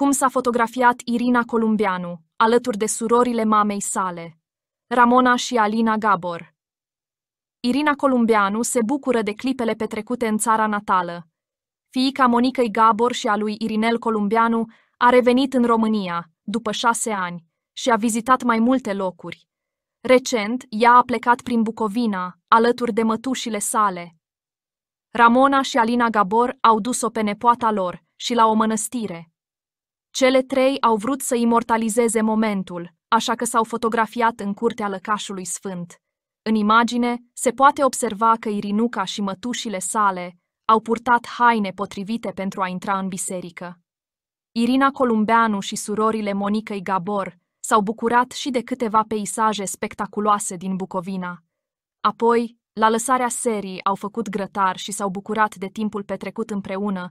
cum s-a fotografiat Irina Columbianu, alături de surorile mamei sale, Ramona și Alina Gabor. Irina Columbianu se bucură de clipele petrecute în țara natală. Fiica Monicăi Gabor și a lui Irinel Columbianu a revenit în România, după șase ani, și a vizitat mai multe locuri. Recent, ea a plecat prin Bucovina, alături de mătușile sale. Ramona și Alina Gabor au dus-o pe nepoata lor și la o mănăstire. Cele trei au vrut să imortalizeze momentul, așa că s-au fotografiat în curtea lăcașului sfânt. În imagine se poate observa că Irinuca și mătușile sale au purtat haine potrivite pentru a intra în biserică. Irina Columbeanu și surorile Monicăi Gabor s-au bucurat și de câteva peisaje spectaculoase din Bucovina. Apoi, la lăsarea serii, au făcut grătar și s-au bucurat de timpul petrecut împreună,